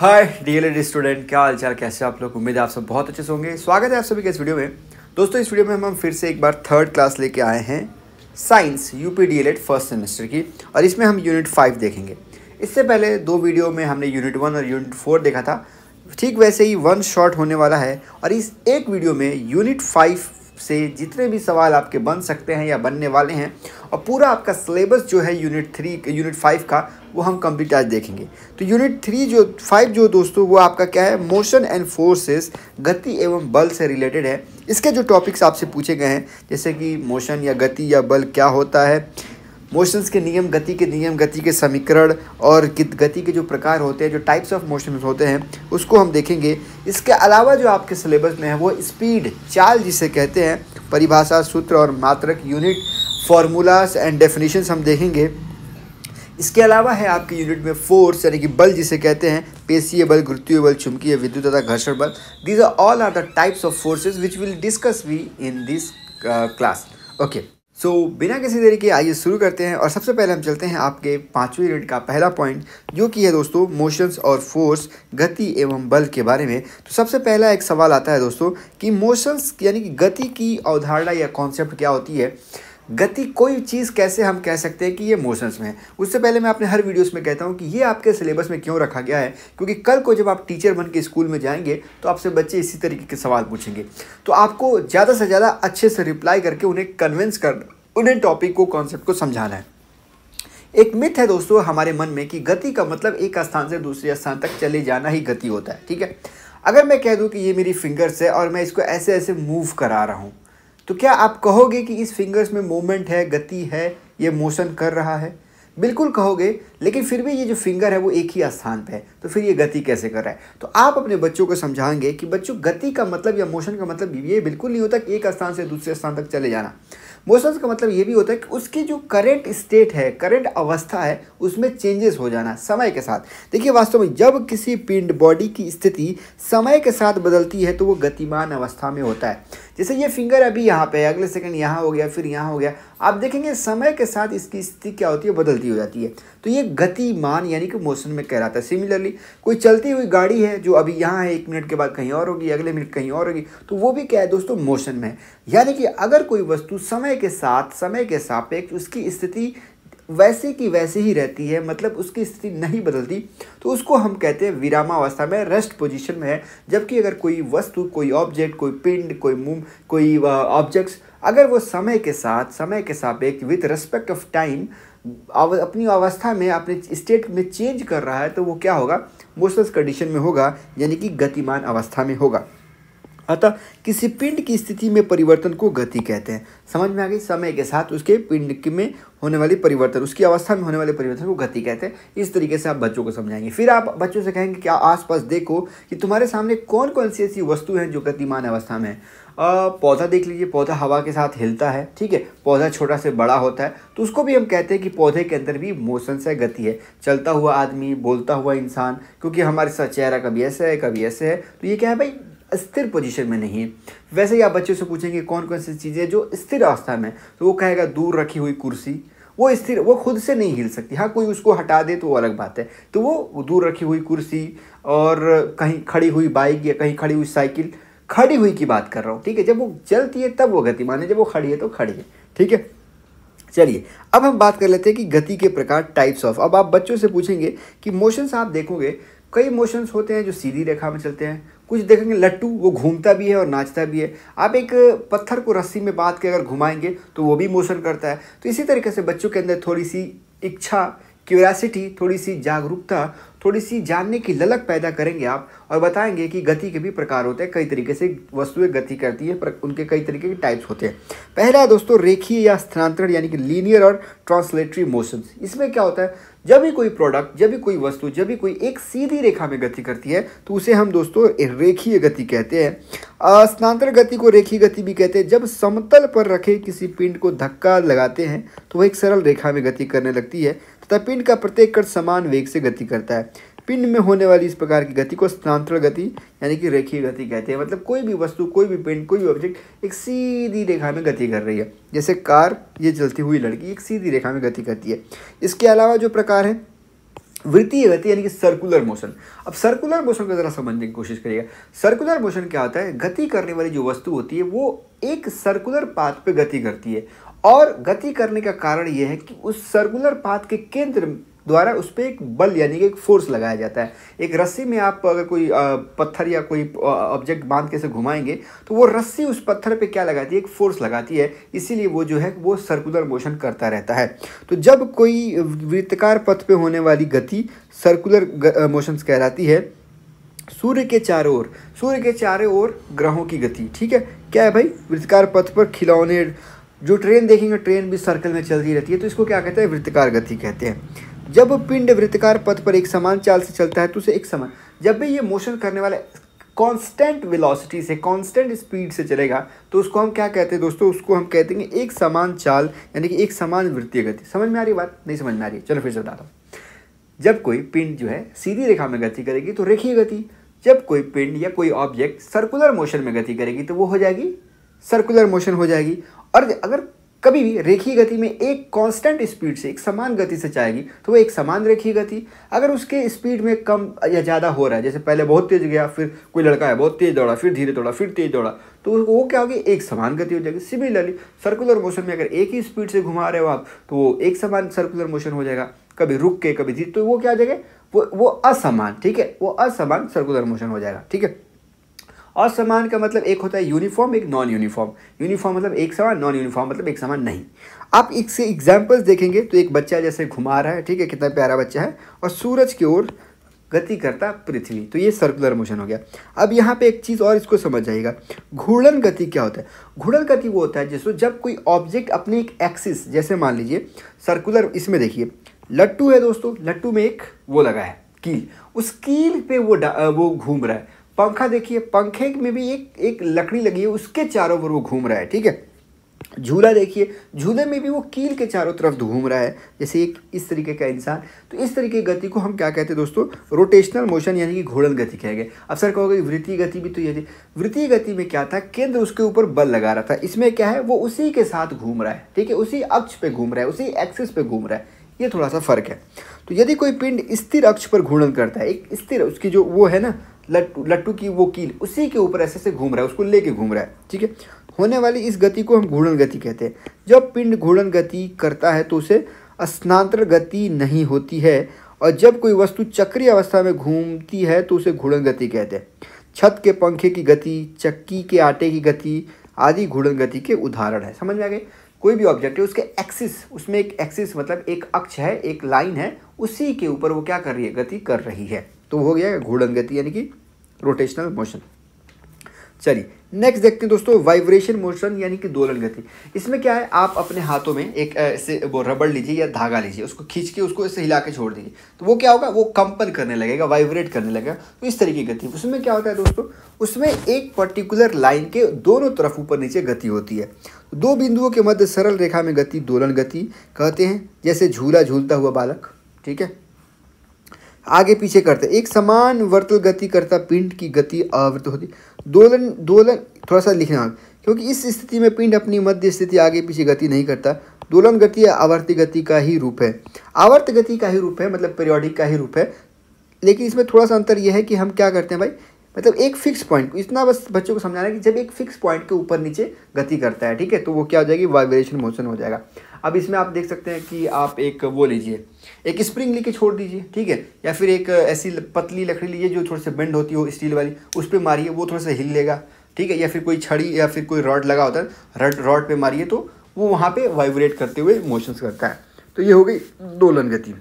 हाय add student क्या हाल चाल कैसे आप लोग उम्मीद है आप सब बहुत अच्छे से होंगे स्वागत है आप सभी के इस वीडियो में दोस्तों इस वीडियो में हम, हम फिर से एक बार थर्ड क्लास लेके आए हैं science U P D first semester की और इसमें हम यूनिट फाइव देखेंगे इससे पहले दो वीडियो में हमने यूनिट वन और यूनिट फोर देखा था ठीक वैसे ही वन शॉर्ट होने वाला है और इस एक वीडियो में यूनिट फाइव से जितने भी सवाल आपके बन सकते हैं या बनने वाले हैं और पूरा आपका सिलेबस जो है यूनिट थ्री यूनिट फाइव का वो हम कंप्लीट आज देखेंगे तो यूनिट थ्री जो फाइव जो दोस्तों वो आपका क्या है मोशन एंड फोर्सेस गति एवं बल से रिलेटेड है इसके जो टॉपिक्स आपसे पूछे गए हैं जैसे कि मोशन या गति या बल क्या होता है मोशंस के नियम गति के नियम गति के समीकरण और गति के जो प्रकार होते हैं जो टाइप्स ऑफ मोशंस होते हैं उसको हम देखेंगे इसके अलावा जो आपके सिलेबस में है वो स्पीड चाल जिसे कहते हैं परिभाषा सूत्र और मात्रक यूनिट फार्मूलाज एंड डेफिनेशंस हम देखेंगे इसके अलावा है आपके यूनिट में फोर्स यानी कि बल जिसे कहते हैं पेशीय बल गुरुत्वीय बल चुमकीय विद्युत तथा घर्षण बल these are all are the types of forces which will discuss we in this class okay so so, बिना किसी देरी के आइए शुरू करते हैं और सबसे पहले हम चलते हैं आपके पाँचवें यूनिट का पहला पॉइंट जो कि है दोस्तों मोशंस और फोर्स गति एवं बल के बारे में तो सबसे पहला एक सवाल आता है दोस्तों कि मोशंस यानी कि गति की अवधारणा या कॉन्सेप्ट क्या होती है गति कोई चीज़ कैसे हम कह सकते हैं कि ये मोशंस में है उससे पहले मैं अपने हर वीडियोस में कहता हूँ कि ये आपके सिलेबस में क्यों रखा गया है क्योंकि कल को जब आप टीचर बन के स्कूल में जाएंगे तो आपसे बच्चे इसी तरीके के सवाल पूछेंगे तो आपको ज़्यादा से ज़्यादा अच्छे से रिप्लाई करके उन्हें कन्विंस कर उन्हें टॉपिक को कॉन्सेप्ट को समझाना है एक मिथ है दोस्तों हमारे मन में कि गति का मतलब एक स्थान से दूसरे स्थान तक चले जाना ही गति होता है ठीक है अगर मैं कह दूँ कि ये मेरी फिंगर्स है और मैं इसको ऐसे ऐसे मूव करा रहा हूँ तो क्या आप कहोगे कि इस फिंगर्स में मूवमेंट है गति है ये मोशन कर रहा है बिल्कुल कहोगे लेकिन फिर भी ये जो फिंगर है वो एक ही स्थान पे है तो फिर ये गति कैसे कर रहा है तो आप अपने बच्चों को समझाएंगे कि बच्चों गति का मतलब या मोशन का मतलब ये बिल्कुल नहीं होता कि एक स्थान से दूसरे स्थान तक चले जाना मोशंस का मतलब ये भी होता है कि उसकी जो करेंट स्टेट है करेंट अवस्था है उसमें चेंजेस हो जाना समय के साथ देखिए वास्तव में जब किसी पिंड बॉडी की स्थिति समय के साथ बदलती है तो वो गतिमान अवस्था में होता है जैसे ये फिंगर अभी यहाँ पे अगले सेकंड यहाँ हो गया फिर यहाँ हो गया आप देखेंगे समय के साथ इसकी स्थिति क्या होती है बदलती हो जाती है तो ये गतिमान यानी कि मोशन में कहलाता है सिमिलरली कोई चलती हुई गाड़ी है जो अभी यहाँ है एक मिनट के बाद कहीं और होगी अगले मिनट कहीं और होगी तो वो भी क्या है दोस्तों मोशन में यानी कि अगर कोई वस्तु समय के साथ समय के सापेक्ष उसकी स्थिति वैसे की वैसे ही रहती है मतलब उसकी स्थिति नहीं बदलती तो उसको हम कहते हैं विरामावस्था में रेस्ट पोजीशन में है जबकि अगर कोई वस्तु कोई ऑब्जेक्ट कोई पिंड कोई मुम कोई ऑब्जेक्ट्स अगर वो समय के साथ समय के सापेक्ष विथ रेस्पेक्ट ऑफ टाइम अपनी अवस्था में अपने स्टेट में चेंज कर रहा है तो वो क्या होगा मोशनस कंडीशन में होगा यानी कि गतिमान अवस्था में होगा अतः किसी पिंड की स्थिति में परिवर्तन को गति कहते हैं समझ में आ गई समय के साथ उसके पिंड में होने वाली परिवर्तन उसकी अवस्था में होने वाले परिवर्तन को गति कहते हैं इस तरीके से आप बच्चों को समझाएंगे फिर आप बच्चों से कहेंगे कि आसपास देखो कि तुम्हारे सामने कौन कौन सी ऐसी वस्तु हैं जो गतिमान अवस्था में है पौधा देख लीजिए पौधा हवा के साथ हिलता है ठीक है पौधा छोटा से बड़ा होता है तो उसको भी हम कहते हैं कि पौधे के अंदर भी मोशन से गति है चलता हुआ आदमी बोलता हुआ इंसान क्योंकि हमारे साथ चेहरा कभी ऐसे है कभी ऐसे है तो ये क्या है भाई स्थिर पोजीशन में नहीं है वैसे ही आप बच्चों से पूछेंगे कौन कौन सी चीज़ें जो स्थिर अवस्था में तो वो कहेगा दूर रखी हुई कुर्सी वो स्थिर वो खुद से नहीं हिल सकती हाँ कोई उसको हटा दे तो वो अलग बात है तो वो दूर रखी हुई कुर्सी और कहीं खड़ी हुई बाइक या कहीं खड़ी हुई साइकिल खड़ी हुई की बात कर रहा हूँ ठीक है जब वो चलती है तब वो गतिमान है जब वो खड़ी है तो खड़ी है ठीक है चलिए अब हम बात कर लेते हैं कि गति के प्रकार टाइप्स ऑफ अब आप बच्चों से पूछेंगे कि मोशंस आप देखोगे कई मोशंस होते हैं जो सीधी रेखा में चलते हैं कुछ देखेंगे लट्टू वो घूमता भी है और नाचता भी है आप एक पत्थर को रस्सी में बांध के अगर घुमाएंगे तो वो भी मोशन करता है तो इसी तरीके से बच्चों के अंदर थोड़ी सी इच्छा क्यूरियासिटी थोड़ी सी जागरूकता थोड़ी सी जानने की ललक पैदा करेंगे आप और बताएंगे कि गति के भी प्रकार होते हैं कई तरीके से वस्तुएं गति करती है पर उनके कई तरीके के टाइप्स होते हैं पहला है दोस्तों रेखीय या स्थानांतरण यानी कि लीनियर और ट्रांसलेटरी मोशन इसमें क्या होता है जब भी कोई प्रोडक्ट जब भी कोई वस्तु जब भी कोई एक सीधी रेखा में गति करती है तो उसे हम दोस्तों रेखीय गति कहते हैं स्थानांतरण गति को रेखीय गति भी कहते हैं जब समतल पर रखे किसी पिंड को धक्का लगाते हैं तो वह एक सरल रेखा में गति करने लगती है तथा पिंड का प्रत्येक कण समान वेग से गति करता है पिंड में होने वाली इस प्रकार की गति को स्थानांतरण गति यानी कि रेखीय गति कहते हैं मतलब कोई भी वस्तु कोई भी पिंड कोई भी ऑब्जेक्ट एक सीधी रेखा में गति कर रही है जैसे कार ये चलती हुई लड़की एक सीधी रेखा में गति करती है इसके अलावा जो प्रकार है वृत्तीय गति यानी कि सर्कुलर मोशन अब सर्कुलर मोशन को ज़रा समझने की कोशिश करिएगा सर्कुलर मोशन क्या होता है गति करने वाली जो वस्तु होती है वो एक सर्कुलर पाथ पे गति करती है और गति करने का कारण यह है कि उस सर्कुलर पाथ के केंद्र द्वारा उस पर एक बल यानी कि एक फोर्स लगाया जाता है एक रस्सी में आप अगर कोई पत्थर या कोई ऑब्जेक्ट बांध के से घुमाएंगे तो वो रस्सी उस पत्थर पे क्या लगाती है एक फोर्स लगाती है इसीलिए वो जो है वो सर्कुलर मोशन करता रहता है तो जब कोई वृत्तकार पथ पे होने वाली गति सर्कुलर मोशंस कहलाती है सूर्य के चारों ओर सूर्य के चारों ओर ग्रहों की गति ठीक है क्या है भाई वृत्तकार पथ पर खिलौने जो ट्रेन देखेंगे ट्रेन भी सर्कल में चलती रहती है तो इसको क्या कहते हैं वृत्तकार गति कहते हैं जब पिंड वृत्तकार पथ पर एक समान चाल से चलता है तो उसे एक समान जब भी ये मोशन करने वाला कांस्टेंट वेलोसिटी से कांस्टेंट स्पीड से चलेगा तो उसको हम क्या कहते हैं दोस्तों उसको हम कहते हैं एक समान चाल यानी कि एक समान वृत्तीय गति समझ में आ रही बात नहीं समझ में आ रही चलो फिर से बताता हूँ जब कोई पिंड जो है सीधी रेखा में गति करेगी तो रेखीय गति जब कोई पिंड या कोई ऑब्जेक्ट सर्कुलर मोशन में गति करेगी तो वो हो जाएगी सर्कुलर मोशन हो जाएगी और अगर कभी भी रेखीय गति में एक कांस्टेंट स्पीड से एक समान गति से जाएगी तो वो एक समान रेखीय गति अगर उसके स्पीड में कम या ज़्यादा हो रहा है जैसे पहले बहुत तेज़ गया फिर कोई लड़का है बहुत तेज़ दौड़ा फिर धीरे दौड़ा फिर तेज़ दौड़ा तो वो क्या होगी एक समान गति हो जाएगी सिमिलरली सर्कुलर मोशन में अगर एक ही स्पीड से घुमा रहे हो आप तो वो एक समान सर्कुलर मोशन हो जाएगा कभी रुक के कभी धीरे तो वो क्या आ जाएगा वो वो असमान ठीक है वो असमान सर्कुलर मोशन हो जाएगा ठीक है असमान का मतलब एक होता है यूनिफॉर्म एक नॉन यूनिफॉर्म यूनिफॉर्म मतलब एक समान नॉन यूनिफॉर्म मतलब एक समान नहीं आप इससे एग्जाम्पल्स देखेंगे तो एक बच्चा जैसे घुमा रहा है ठीक है कितना प्यारा बच्चा है और सूरज की ओर गति करता पृथ्वी तो ये सर्कुलर मोशन हो गया अब यहाँ पे एक चीज़ और इसको समझ जाइएगा घूर्णन गति क्या होता है घूर्णन गति वो होता है जिसको जब कोई ऑब्जेक्ट अपने एक एक्सिस जैसे मान लीजिए सर्कुलर इसमें देखिए लट्टू है दोस्तों लट्टू में एक वो लगा है कील उस कील पे वो वो घूम रहा है पंखा देखिए पंखे में भी एक एक लकड़ी लगी है उसके चारों ओर वो घूम रहा है ठीक है झूला देखिए झूले में भी वो कील के चारों तरफ घूम रहा है जैसे एक इस तरीके का इंसान तो इस तरीके की गति को हम क्या कहते हैं दोस्तों रोटेशनल मोशन यानी कि घोड़न गति कह गए अब सर कहोगे वृत्तीय गति भी तो ये थी वृत्तीय गति में क्या था केंद्र उसके ऊपर बल लगा रहा था इसमें क्या है वो उसी के साथ घूम रहा है ठीक है उसी अक्ष पर घूम रहा है उसी एक्सिस पर घूम रहा है ये थोड़ा सा फर्क है तो यदि कोई पिंड स्थिर अक्ष पर घूर्णन करता है एक स्थिर उसकी जो वो है ना लट्टू लट्टू की वो कील उसी के ऊपर ऐसे ऐसे घूम रहा है उसको लेके घूम रहा है ठीक है होने वाली इस गति को हम घूर्णन गति कहते हैं जब पिंड घूर्णन गति करता है तो उसे स्नांतर गति नहीं होती है और जब कोई वस्तु चक्रीय अवस्था में घूमती है तो उसे घूर्णन गति कहते हैं छत के पंखे की गति चक्की के आटे की गति आदि घूर्णन गति के उदाहरण है समझ में आ गए कोई भी ऑब्जेक्ट है उसके एक्सिस उसमें एक एक्सिस मतलब एक अक्ष है एक लाइन है उसी के ऊपर वो क्या कर रही है गति कर रही है तो हो गया घूर्णन गति यानी कि रोटेशनल मोशन चलिए नेक्स्ट देखते हैं दोस्तों वाइब्रेशन मोशन यानी कि दोलन गति इसमें क्या है आप अपने हाथों में एक ऐसे वो रबड़ लीजिए या धागा लीजिए उसको खींच के उसको ऐसे हिला के छोड़ दीजिए तो वो क्या होगा वो कंपन करने लगेगा वाइब्रेट करने लगेगा तो इस तरीके की गति उसमें क्या होता है दोस्तों उसमें एक पर्टिकुलर लाइन के दोनों तरफ ऊपर नीचे गति होती है तो दो बिंदुओं के मध्य सरल रेखा में गति दोलन गति कहते हैं जैसे झूला झूलता हुआ बालक ठीक है आगे पीछे करते एक समान वर्तल गति करता पिंड की गति आवृत होती दोलन दोलन थोड़ा सा लिखना क्योंकि इस स्थिति में पिंड अपनी मध्य स्थिति आगे पीछे गति नहीं करता दोलन गति आवर्ती गति का ही रूप है आवर्त गति का ही रूप है मतलब पीरियोडिक का ही रूप है लेकिन इसमें थोड़ा सा अंतर यह है कि हम क्या करते हैं भाई मतलब एक फिक्स पॉइंट इतना बस बच्चों को समझाना है कि जब एक फिक्स पॉइंट के ऊपर नीचे गति करता है ठीक है तो वो क्या हो जाएगी वाइब्रेशन मोशन हो जाएगा अब इसमें आप देख सकते हैं कि आप एक वो लीजिए एक स्प्रिंग लेके छोड़ दीजिए ठीक है या फिर एक ऐसी पतली लकड़ी लीजिए जो थोड़ी से बेंड होती हो स्टील वाली उस पर मारिए वो थोड़ा सा हिल लेगा ठीक है या फिर कोई छड़ी या फिर कोई रॉड लगा होता है रड रॉड पर मारिए तो वो वहाँ पर वाइब्रेट करते हुए मोशंस करता है तो ये हो गई दोलन गति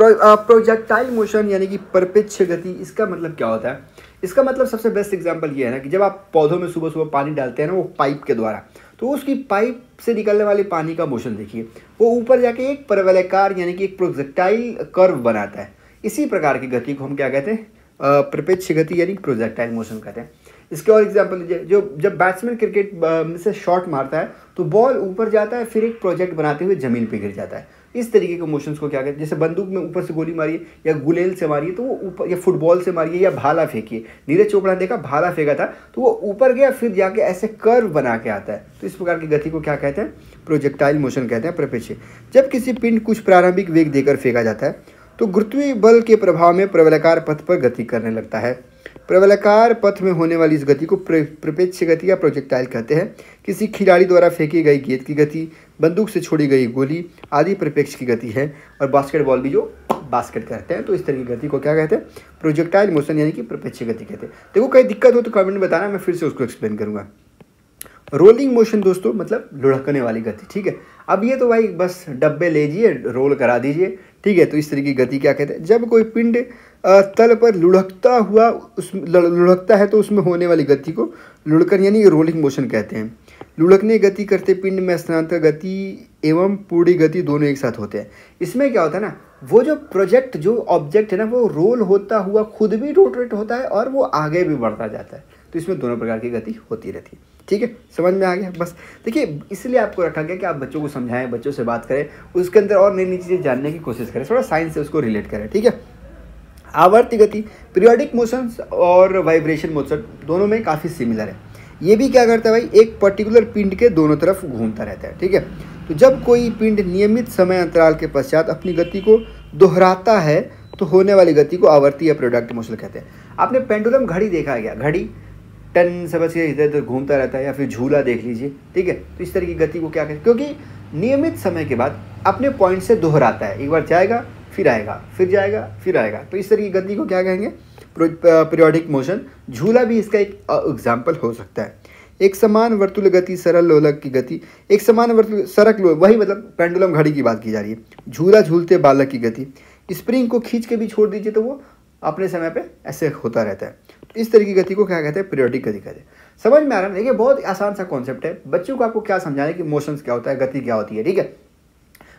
प्रोजेक्टाइल मोशन यानी कि परपेक्ष गति इसका मतलब क्या होता है इसका मतलब सबसे बेस्ट एग्जाम्पल ये है ना कि जब आप पौधों में सुबह सुबह पानी डालते हैं ना वो पाइप के द्वारा तो उसकी पाइप से निकलने वाले पानी का मोशन देखिए वो ऊपर जाके एक परवलयकार यानी कि एक प्रोजेक्टाइल कर्व बनाता है इसी प्रकार की गति को हम क्या कहते हैं प्रपेक्ष गति यानी प्रोजेक्टाइल मोशन कहते हैं इसके और एग्जाम्पल लीजिए जो जब बैट्समैन क्रिकेट में से शॉट मारता है तो बॉल ऊपर जाता है फिर एक प्रोजेक्ट बनाते हुए ज़मीन पर गिर जाता है इस तरीके के मोशंस को क्या कहते हैं जैसे बंदूक में ऊपर से गोली मारिए या गुलेल से मारिए तो वो ऊपर या फुटबॉल से मारिए या भाला फेंकिए नीरज चोपड़ा ने देखा भाला फेंका था तो वो ऊपर गया फिर जाके ऐसे कर्व बना के आता है तो इस प्रकार की गति को क्या कहते हैं प्रोजेक्टाइल मोशन कहते हैं प्रपेक्ष जब किसी पिंड कुछ प्रारंभिक वेग देकर फेंका जाता है तो गुरुत्वीय बल के प्रभाव में प्रबलाकार पथ पर गति करने लगता है प्रबलाकार पथ में होने वाली इस गति को प्रपेक्ष गति या प्रोजेक्टाइल कहते हैं किसी खिलाड़ी द्वारा फेंकी गई गेंद की गति बंदूक से छोड़ी गई गोली आदि परिप्रेक्ष्य की गति है और बास्केटबॉल भी जो बास्केट कहते हैं तो इस तरह की गति को क्या कहते हैं प्रोजेक्टाइल मोशन यानी कि प्रपेक्ष गति कहते हैं देखो कहीं दिक्कत हो तो कमेंट में बताना मैं फिर से उसको एक्सप्लेन करूँगा रोलिंग मोशन दोस्तों मतलब लुढ़कने वाली गति ठीक है अब ये तो भाई बस डब्बे ले लीजिए रोल करा दीजिए ठीक है तो इस तरह की गति क्या कहते हैं जब कोई पिंड तल पर लुढ़कता हुआ उस लुढ़कता है तो उसमें होने वाली गति को लुढ़कन यानी रोलिंग मोशन कहते हैं लुढ़कने गति करते पिंड में स्नातक गति एवं पूरी गति दोनों एक साथ होते हैं इसमें क्या होता है ना वो जो प्रोजेक्ट जो ऑब्जेक्ट है ना वो रोल होता हुआ खुद भी रोटेट होता है और वो आगे भी बढ़ता जाता है तो इसमें दोनों प्रकार की गति होती रहती है ठीक है समझ में आ गया बस देखिए इसलिए आपको रखा गया कि आप बच्चों को समझाएं बच्चों से बात करें उसके अंदर और नई नई चीज़ें जानने की कोशिश करें थोड़ा साइंस से उसको रिलेट करें ठीक है आवर्ती गति पीरियोडिक मोशन और वाइब्रेशन मोशन दोनों में काफ़ी सिमिलर है ये भी क्या करता है भाई एक पर्टिकुलर पिंड के दोनों तरफ घूमता रहता है ठीक है तो जब कोई पिंड नियमित समय अंतराल के पश्चात अपनी गति को दोहराता है तो होने वाली गति को आवर्ती या प्रोडक्ट मोशन कहते हैं आपने पेंडुलम घड़ी देखा गया घड़ी टन समझ के इधर उधर घूमता रहता है या फिर झूला देख लीजिए ठीक है तो इस तरह की गति को क्या कहते हैं क्योंकि नियमित समय के बाद अपने पॉइंट से दोहराता है एक बार जाएगा फिर आएगा फिर जाएगा फिर आएगा तो इस तरह की गति को क्या कहेंगे पीरियोडिक मोशन झूला भी इसका एक एग्जाम्पल हो सकता है एक समान वर्तुल गति सरल लोलक की गति एक समान वर्तुल सरक लोलक वही मतलब पेंडुलम घड़ी की बात की जा रही है झूला झूलते बालक की गति स्प्रिंग को खींच के भी छोड़ दीजिए तो वो अपने समय पे ऐसे होता रहता है तो इस तरह की गति को क्या कहते हैं पीरियोडिक गति कहते हैं समझ में आ रहा है देखिए बहुत आसान सा कॉन्सेप्ट है बच्चों को आपको क्या समझाना है कि मोशन क्या होता है गति क्या होती है ठीक है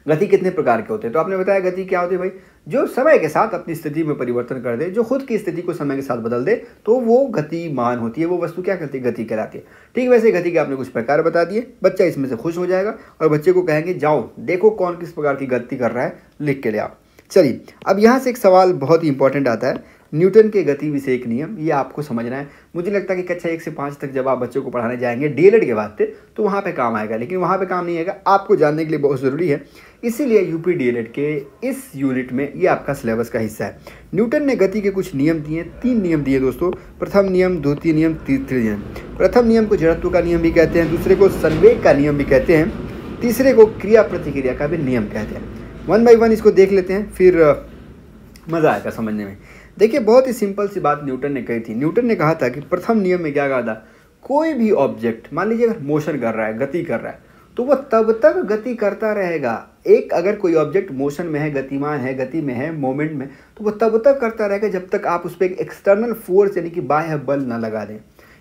गति कितने प्रकार के होते हैं तो आपने बताया गति क्या होती है भाई जो समय के साथ अपनी स्थिति में परिवर्तन कर दे जो खुद की स्थिति को समय के साथ बदल दे तो वो गतिमान होती है वो वस्तु क्या करती है गति कराती है ठीक वैसे गति के आपने कुछ प्रकार बता दिए बच्चा इसमें से खुश हो जाएगा और बच्चे को कहेंगे जाओ देखो कौन किस प्रकार की गति कर रहा है लिख के ले आओ चलिए अब यहाँ से एक सवाल बहुत ही इंपॉर्टेंट आता है न्यूटन के गति विषय एक नियम ये आपको समझना है मुझे लगता है कि कक्षा एक से पाँच तक जब आप बच्चों को पढ़ाने जाएंगे डेलेट के वास्ते तो वहाँ पे काम आएगा लेकिन वहाँ पे काम नहीं आएगा आपको जानने के लिए बहुत ज़रूरी है इसीलिए यूपी डीएलएड के इस यूनिट में ये आपका सिलेबस का हिस्सा है न्यूटन ने गति के कुछ नियम दिए तीन नियम दिए दोस्तों प्रथम नियम द्वितीय नियम तीसरे नियम प्रथम नियम को जड़त्व का नियम भी कहते हैं दूसरे को संवेग का नियम भी कहते हैं तीसरे को क्रिया प्रतिक्रिया का भी नियम कहते हैं वन बाई वन इसको देख लेते हैं फिर मज़ा आएगा समझने में देखिए बहुत ही सिंपल सी बात न्यूटन ने कही थी न्यूटन ने कहा था कि प्रथम नियम में क्या कहा था कोई भी ऑब्जेक्ट मान लीजिए अगर मोशन कर रहा है गति कर रहा है तो वह तब तक गति करता रहेगा एक अगर कोई ऑब्जेक्ट मोशन में है गतिमान है गति में है मोमेंट में तो वह तब तक करता रहेगा जब तक आप उस पर एक एक्सटर्नल फोर्स यानी कि बाह्य बल ना लगा दें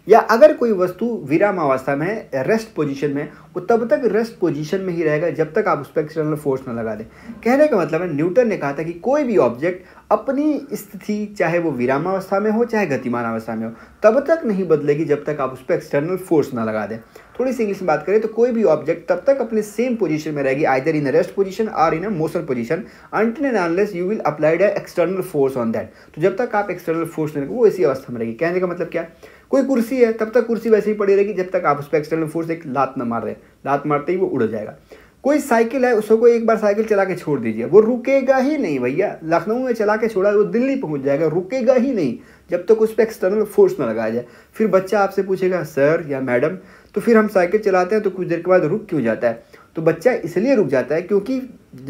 या अगर कोई वस्तु विरामावस्था में है रेस्ट पोजीशन में वो तब तक रेस्ट पोजीशन में ही रहेगा जब तक आप उस पर एक्सटर्नल फोर्स ना लगा दें कहने का मतलब है न्यूटन ने कहा था कि कोई भी ऑब्जेक्ट अपनी स्थिति चाहे वो विराम अवस्था में हो चाहे गतिमान अवस्था में हो तब तक नहीं बदलेगी जब तक आप उस पर एक्सटर्नल फोर्स ना लगा दें थोड़ी सी इंग्लिश में बात करें तो कोई भी ऑब्जेक्ट तब तक अपने सेम पोजीशन में रहेगी आइदर इन रेस्ट पोजीशन और in a motion position until and unless you will applied external force on that तो जब तक आप एक्सटर्नल फोर्स नहीं वो इसी अवस्था में रहेगी कहने का मतलब क्या है कोई कुर्सी है तब तक कुर्सी वैसे ही पड़ी रहेगी जब तक आप उस पर एक्सटर्नल फोर्स एक लात न मार रहे लात मारते ही वो उड़ जाएगा कोई साइकिल है उसको एक बार साइकिल चला के छोड़ दीजिए वो रुकेगा ही नहीं भैया लखनऊ में चला के छोड़ा वो दिल्ली पहुंच जाएगा रुकेगा ही नहीं जब तक तो उस पर एक्सटर्नल फोर्स ना लगाया जाए फिर बच्चा आपसे पूछेगा सर या मैडम तो फिर हम साइकिल चलाते हैं तो कुछ देर के बाद रुक क्यों जाता है तो बच्चा इसलिए रुक जाता है क्योंकि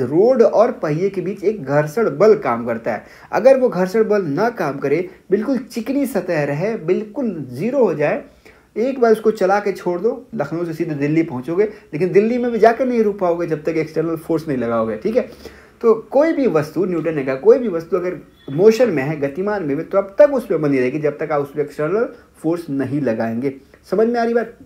रोड और पहिए के बीच एक घर्षण बल काम करता है अगर वो घर्षण बल ना काम करे बिल्कुल चिकनी सतह रहे बिल्कुल ज़ीरो हो जाए एक बार उसको चला के छोड़ दो लखनऊ से सीधे दिल्ली पहुंचोगे लेकिन दिल्ली में भी जाकर नहीं रुक पाओगे जब तक एक्सटर्नल फोर्स नहीं लगाओगे ठीक है तो कोई भी वस्तु न्यूटन ने कहा कोई भी वस्तु अगर मोशन में है गतिमान में है तो अब तक उस पर बनी रहेगी जब तक आप उस पर एक्सटर्नल फोर्स नहीं लगाएंगे समझ में आ रही बात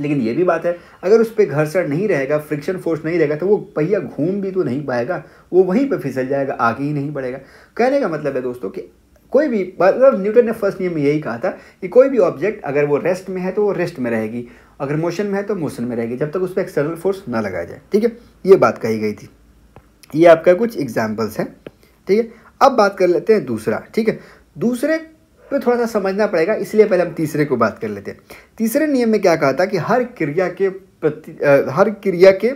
लेकिन ये भी बात है अगर उस पर घर्षण नहीं रहेगा फ्रिक्शन फोर्स नहीं रहेगा तो वो पहिया घूम भी तो नहीं पाएगा वो वहीं पर फिसल जाएगा आगे ही नहीं बढ़ेगा कहने का मतलब है दोस्तों कि कोई भी मतलब न्यूटन ने फर्स्ट नियम में यही कहा था कि कोई भी ऑब्जेक्ट अगर वो रेस्ट में है तो वो रेस्ट में रहेगी अगर मोशन में है तो मोशन में रहेगी जब तक उस पर एक्सटर्नल फोर्स ना लगाया जाए ठीक है ये बात कही गई थी ये आपका कुछ एग्जाम्पल्स हैं ठीक है अब बात कर लेते हैं दूसरा ठीक है दूसरे तो थोड़ा सा समझना पड़ेगा इसलिए पहले हम तीसरे को बात कर लेते हैं तीसरे नियम में क्या कहा था कि हर क्रिया के प्रति हर क्रिया के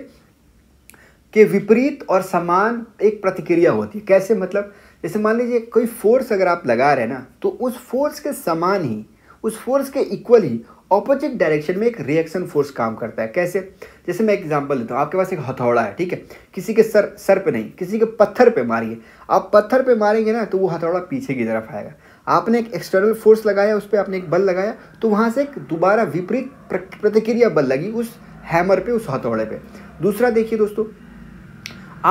के विपरीत और समान एक प्रतिक्रिया होती है कैसे मतलब जैसे मान लीजिए कोई फोर्स अगर आप लगा रहे हैं ना तो उस फोर्स के समान ही उस फोर्स के इक्वल ही ऑपोजिट डायरेक्शन में एक रिएक्शन फोर्स काम करता है कैसे जैसे मैं एग्जांपल देता हूँ आपके पास एक हथौड़ा है ठीक है किसी के सर सर पे नहीं किसी के पत्थर पे मारिए आप पत्थर पे मारेंगे ना तो वो हथौड़ा पीछे की तरफ आएगा आपने एक एक्सटर्नल फोर्स लगाया उस पर आपने एक बल लगाया तो वहाँ से एक दोबारा विपरीत प्रतिक्रिया बल लगी उस हैमर पे उस हथौड़े पे दूसरा देखिए दोस्तों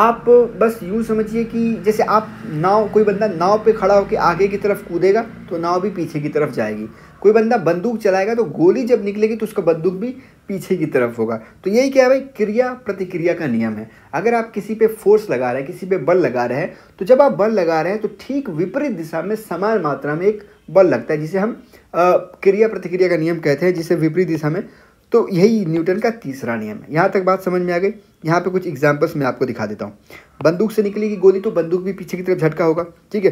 आप बस यूँ समझिए कि जैसे आप नाव कोई बंदा नाव पे खड़ा होकर आगे की तरफ कूदेगा तो नाव भी पीछे की तरफ जाएगी कोई बंदा बंदूक चलाएगा तो गोली जब निकलेगी तो उसका बंदूक भी पीछे की तरफ होगा तो यही क्या है भाई क्रिया प्रतिक्रिया का नियम है अगर आप किसी पे फोर्स लगा रहे हैं किसी पे बल लगा रहे हैं तो जब आप बल लगा रहे हैं तो ठीक विपरीत दिशा में समान मात्रा में एक बल लगता है जिसे हम आ, क्रिया प्रतिक्रिया का नियम कहते हैं जिसे विपरीत दिशा में तो यही न्यूटन का तीसरा नियम है यहाँ तक बात समझ में आ गई यहाँ पे कुछ एग्जाम्पल्स मैं आपको दिखा देता हूँ बंदूक से निकलेगी गोली तो बंदूक भी पीछे की तरफ झटका होगा ठीक है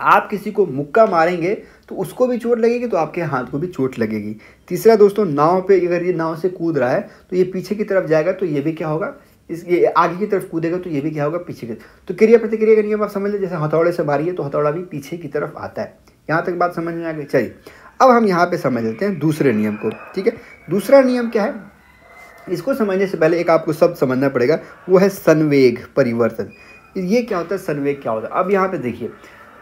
आप किसी को मुक्का मारेंगे तो उसको भी चोट लगेगी तो आपके हाथ को भी चोट लगेगी तीसरा दोस्तों नाव पे अगर ये नाव से कूद रहा है तो ये पीछे की तरफ जाएगा तो ये भी क्या होगा इस ये आगे की तरफ कूदेगा तो ये भी क्या होगा पीछे की तो क्रिया प्रतिक्रिया का नियम आप समझ लें जैसे हथौड़े से मारिए तो हथौड़ा भी पीछे की तरफ आता है यहाँ तक बात समझ में आ गई चलिए अब हम यहाँ पे समझ लेते हैं दूसरे नियम को ठीक है दूसरा नियम क्या है इसको समझने से पहले एक आपको शब्द समझना पड़ेगा वो है संवेग परिवर्तन ये क्या होता है संवेग क्या होता है अब यहाँ पे देखिए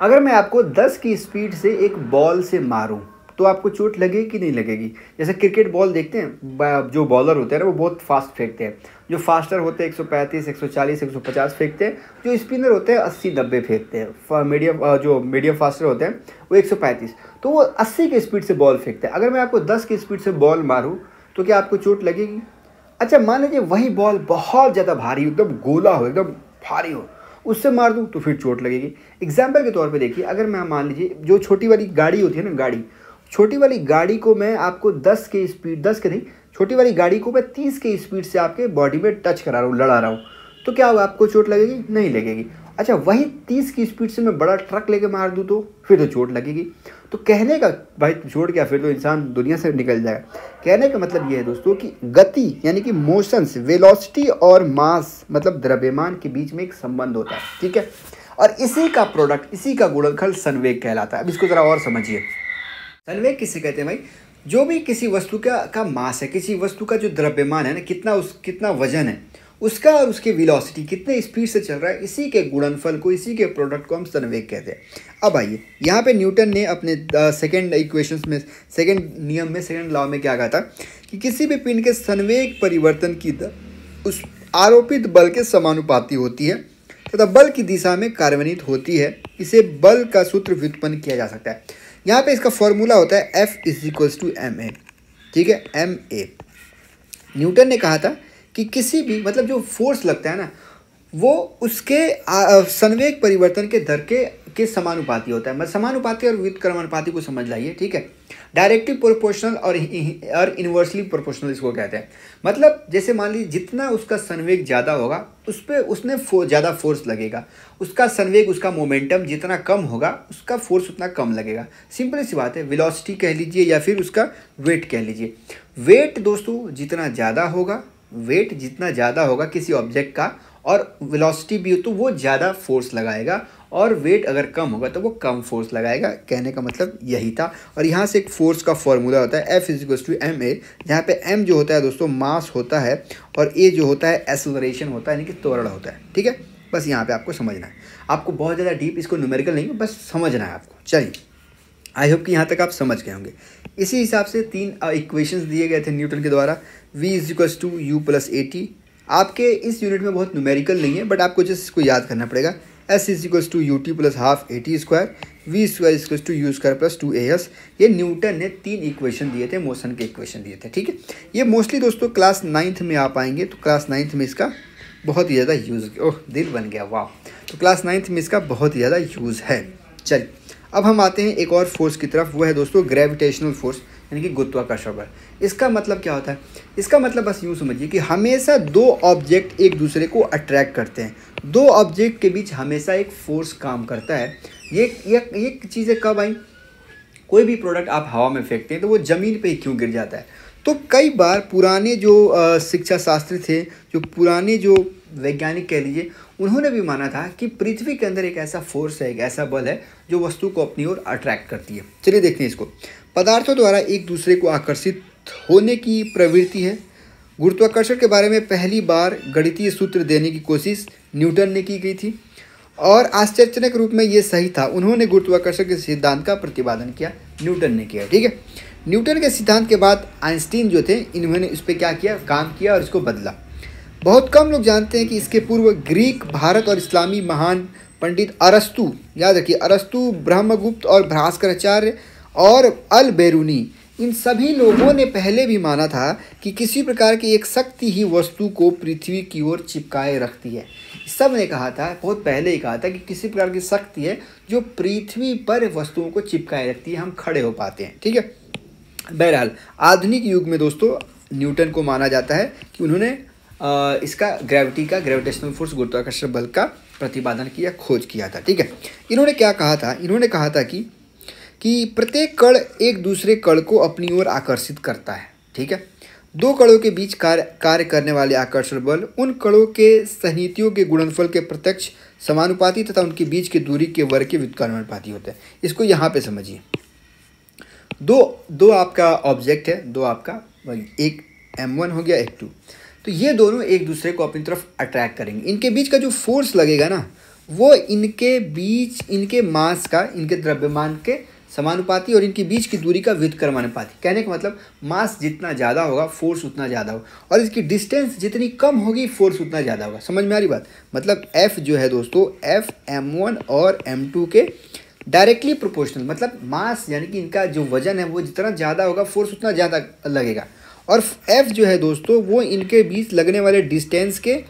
अगर मैं आपको 10 की स्पीड से एक बॉल से मारूं तो आपको चोट लगेगी कि नहीं लगेगी जैसे क्रिकेट बॉल देखते हैं जो बॉलर होते हैं ना वो बहुत फास्ट फेंकते हैं जो फास्टर होते हैं 135, 140, 150 फेंकते हैं जो स्पिनर होते हैं अस्सी नब्बे फेंकते हैं मीडियम जो मीडियम फास्टर होते हैं वो 135 तो वो 80 की स्पीड से बॉल फेंकते हैं अगर मैं आपको 10 की स्पीड से बॉल मारूँ तो क्या आपको चोट लगेगी अच्छा मान लीजिए वही बॉल बहुत ज़्यादा भारी हो एकदम गोला हो एकदम भारी हो उससे मार दूँ तो फिर चोट लगेगी एग्जाम्पल के तौर पर देखिए अगर मैं मान लीजिए जो छोटी वाली गाड़ी होती है ना गाड़ी छोटी वाली गाड़ी को मैं आपको दस के स्पीड दस के नहीं छोटी वाली गाड़ी को मैं तीस के स्पीड से आपके बॉडी में टच करा रहा हूँ लड़ा रहा हूँ तो क्या होगा आपको चोट लगेगी नहीं लगेगी अच्छा वही तीस की स्पीड से मैं बड़ा ट्रक लेके मार दूँ तो फिर तो चोट लगेगी तो कहने का भाई छोड़ गया फिर तो इंसान दुनिया से निकल जाएगा कहने का मतलब ये है दोस्तों कि गति यानी कि मोशंस वेलोसिटी और मास मतलब द्रव्यमान के बीच में एक संबंध होता है ठीक है और इसी का प्रोडक्ट इसी का गुणनखल संवेग कहलाता है अब इसको ज़रा और समझिए सनवेग किसे कहते हैं भाई जो भी किसी वस्तु का का मास है किसी वस्तु का जो द्रव्यमान है ना कितना उस कितना वजन है उसका और उसकी वेलोसिटी कितने स्पीड से चल रहा है इसी के गुणनफल को इसी के प्रोडक्ट को हम संवेग कहते हैं अब आइए यहाँ पे न्यूटन ने अपने सेकंड uh, इक्वेशंस में सेकंड नियम में सेकंड लॉ में क्या कहा था कि किसी भी पिंड के संवेग परिवर्तन की दर उस आरोपित बल के समानुपाती होती है तथा तो बल की दिशा में कार्यान्वित होती है इसे बल का सूत्र व्युत्पन्न किया जा सकता है यहाँ पर इसका फॉर्मूला होता है F is equals to M A ठीक है एम ए न्यूटन ने कहा था कि किसी भी मतलब जो फोर्स लगता है ना वो उसके संवेग परिवर्तन के दर के के समानुपाती होता है मतलब समानुपाती और व्युत्क्रमानुपाती को समझ लाइए ठीक है डायरेक्टली प्रोपोर्शनल और और इन्वर्सली प्रोपोर्शनल इसको कहते हैं मतलब जैसे मान लीजिए जितना उसका संवेग ज़्यादा होगा उस पर उसने फो, ज़्यादा फोर्स लगेगा उसका संवेग उसका मोमेंटम जितना कम होगा उसका फोर्स उतना कम लगेगा सिंपल सी बात है विलॉसिटी कह लीजिए या फिर उसका वेट कह लीजिए वेट दोस्तों जितना ज़्यादा होगा वेट जितना ज़्यादा होगा किसी ऑब्जेक्ट का और वेलोसिटी भी हो तो वो ज़्यादा फोर्स लगाएगा और वेट अगर कम होगा तो वो कम फोर्स लगाएगा कहने का मतलब यही था और यहाँ से एक फोर्स का फॉर्मूला होता है F is equals to M A जहाँ पर एम जो होता है दोस्तों मास होता है और ए जो होता है एसलरेशन होता है यानी कि त्वरण होता है ठीक है बस यहाँ पे आपको समझना है आपको बहुत ज़्यादा डीप इसको न्यूमेरिकल नहीं बस समझना है आपको चलिए आई होप कि यहाँ तक आप समझ गए होंगे इसी हिसाब से तीन इक्वेशंस दिए गए थे न्यूटन के द्वारा v is equals to U plus A T आपके इस यूनिट में बहुत न्यूमेरिकल नहीं है बट आपको जस्ट इसको याद करना पड़ेगा S is equals to U T plus half A T square V square equals to U square plus two A S ये न्यूटन ने तीन इक्वेशन दिए थे मोशन के इक्वेशन दिए थे ठीक है ये मोस्टली दोस्तों क्लास नाइन्थ में आप आएंगे तो क्लास नाइन्थ में इसका बहुत ही ज़्यादा यूज़ ओह दिल बन गया वाह तो क्लास नाइन्थ में इसका बहुत ही ज़्यादा यूज़ है चलिए अब हम आते हैं एक और फोर्स की तरफ वो है दोस्तों ग्रेविटेशनल फोर्स यानी कि गुरुत्वाकर्षण बल इसका मतलब क्या होता है इसका मतलब बस यूँ समझिए कि हमेशा दो ऑब्जेक्ट एक दूसरे को अट्रैक्ट करते हैं दो ऑब्जेक्ट के बीच हमेशा एक फोर्स काम करता है ये ये ये चीज़ें कब आई कोई भी प्रोडक्ट आप हवा में फेंकते हैं तो वो ज़मीन पे ही क्यों गिर जाता है तो कई बार पुराने जो शिक्षा शास्त्री थे जो पुराने जो वैज्ञानिक कह लीजिए उन्होंने भी माना था कि पृथ्वी के अंदर एक ऐसा फोर्स है एक ऐसा बल है जो वस्तु को अपनी ओर अट्रैक्ट करती है चलिए देखते हैं इसको पदार्थों द्वारा एक दूसरे को आकर्षित होने की प्रवृत्ति है गुरुत्वाकर्षण के बारे में पहली बार गणितीय सूत्र देने की कोशिश न्यूटन ने की गई थी और आश्चर्यजनक रूप में ये सही था उन्होंने गुरुत्वाकर्षण के सिद्धांत का प्रतिपादन किया न्यूटन ने किया ठीक है न्यूटन के सिद्धांत के बाद आइंस्टीन जो थे इन्होंने इस पर क्या किया काम किया और इसको बदला बहुत कम लोग जानते हैं कि इसके पूर्व ग्रीक भारत और इस्लामी महान पंडित अरस्तु याद रखिए अरस्तु ब्रह्मगुप्त और भास्कराचार्य और अल बैरूनी इन सभी लोगों ने पहले भी माना था कि किसी प्रकार की एक शक्ति ही वस्तु को पृथ्वी की ओर चिपकाए रखती है सब ने कहा था बहुत पहले ही कहा था कि किसी प्रकार की शक्ति है जो पृथ्वी पर वस्तुओं को चिपकाए रखती है हम खड़े हो पाते हैं ठीक है बहरहाल आधुनिक युग में दोस्तों न्यूटन को माना जाता है कि उन्होंने इसका ग्रेविटी का ग्रेविटेशनल फोर्स गुरुत्वाकर्षण बल का प्रतिपादन किया खोज किया था ठीक है इन्होंने क्या कहा था इन्होंने कहा था कि कि प्रत्येक कण एक दूसरे कण को अपनी ओर आकर्षित करता है ठीक है दो कणों के बीच कार्य कार्य करने वाले आकर्षण बल उन कणों के सहितियों के गुणनफल के प्रत्यक्ष समानुपाती तथा उनके बीच के दूरी के वर्ग के व्युत्कर्मानुपाती होते हैं इसको यहाँ पे समझिए दो दो आपका ऑब्जेक्ट है दो आपका एक एम वन हो गया एक टू तो ये दोनों एक दूसरे को अपनी तरफ अट्रैक्ट करेंगे इनके बीच का जो फोर्स लगेगा ना वो इनके बीच इनके मास का इनके द्रव्यमान के समानुपाती और इनके बीच की दूरी का व्युतक्रमानुपाती कहने का मतलब मास जितना ज़्यादा होगा फोर्स उतना ज़्यादा होगा और इसकी डिस्टेंस जितनी कम होगी फोर्स उतना ज़्यादा होगा समझ में आ रही बात मतलब एफ जो है दोस्तों एफ एम वन और एम टू के डायरेक्टली प्रोपोर्शनल मतलब मास यानी कि इनका जो वजन है वो जितना ज़्यादा होगा फोर्स उतना ज़्यादा लगेगा और एफ जो है दोस्तों वो इनके बीच लगने वाले डिस्टेंस के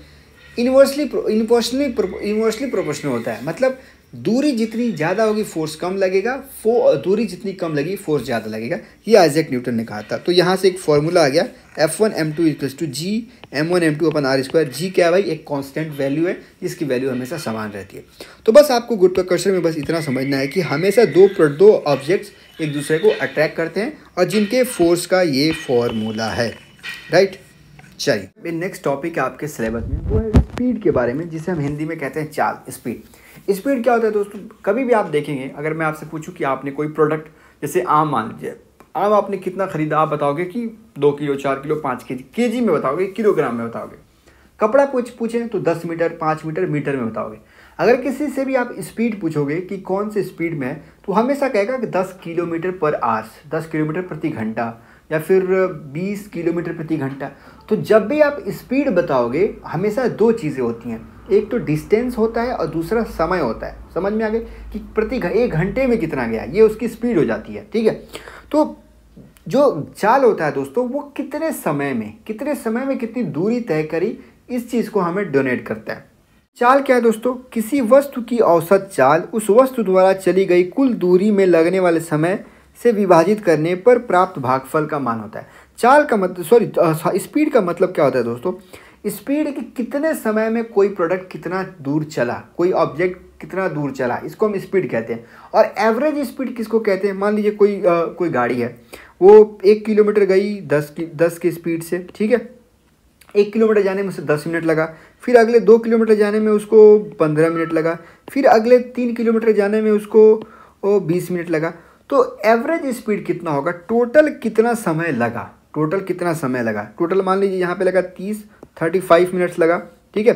इन्वर्सली इन्वर्सली इन्वर्सली प्रोपोर्शनल होता है मतलब दूरी जितनी ज़्यादा होगी फोर्स कम लगेगा फो दूरी जितनी कम लगी फोर्स ज़्यादा लगेगा ये आइजैक न्यूटन ने कहा था तो यहाँ से एक फॉर्मूला आ गया F one M two equals to G M one M two upon R square G क्या भाई एक कांस्टेंट वैल्यू है जिसकी वैल्यू हमेशा समान रहती है तो बस आपको गुरुत्वाकर्षण में बस इतना समझना है कि हमेशा दो दो ऑब्जेक्ट्स एक दूसरे को अट्रैक्ट करते हैं और जिनके फोर्स का ये फॉर्मूला है राइट चलिए नेक्स्ट टॉपिक आपके सिलेबस में वो है स्पीड के बारे में जिसे हम हिंदी में कहते हैं चाल स्पीड स्पीड क्या होता है दोस्तों कभी भी आप देखेंगे अगर मैं आपसे पूछूँ कि आपने कोई प्रोडक्ट जैसे आम मान लीजिए आम आपने कितना खरीदा आप बताओगे कि दो किलो चार किलो पाँच के जी के जी में बताओगे किलोग्राम में बताओगे कपड़ा पूछ पूछें तो दस मीटर पाँच मीटर मीटर में बताओगे अगर किसी से भी आप स्पीड पूछोगे कि कौन से स्पीड में है तो हमेशा कहेगा कि दस किलोमीटर पर आर्स दस किलोमीटर प्रति घंटा या फिर बीस किलोमीटर प्रति घंटा तो जब भी आप स्पीड बताओगे हमेशा दो चीज़ें होती हैं एक तो डिस्टेंस होता है और दूसरा समय होता है समझ में आ गए कि प्रति एक घंटे में कितना गया ये उसकी स्पीड हो जाती है ठीक है तो जो चाल होता है दोस्तों वो कितने समय में कितने समय में कितनी दूरी तय करी इस चीज़ को हमें डोनेट करता है चाल क्या है दोस्तों किसी वस्तु की औसत चाल उस वस्तु द्वारा चली गई कुल दूरी में लगने वाले समय से विभाजित करने पर प्राप्त भागफल का मान होता है चाल का मतलब सॉरी स्पीड का मतलब क्या होता है दोस्तों स्पीड कि कितने समय में कोई प्रोडक्ट कितना दूर चला कोई ऑब्जेक्ट कितना दूर चला इसको हम स्पीड कहते हैं और एवरेज स्पीड किसको कहते हैं मान लीजिए कोई आ, कोई गाड़ी है वो एक किलोमीटर गई दस की दस की स्पीड से ठीक है एक किलोमीटर जाने में उसे दस मिनट लगा फिर अगले दो किलोमीटर जाने में उसको पंद्रह मिनट लगा फिर अगले तीन किलोमीटर जाने में उसको बीस मिनट लगा तो एवरेज स्पीड कितना होगा टोटल कितना समय लगा टोटल कितना समय लगा टोटल मान लीजिए यहाँ पे लगा तीस थर्टी फाइव मिनट्स लगा ठीक है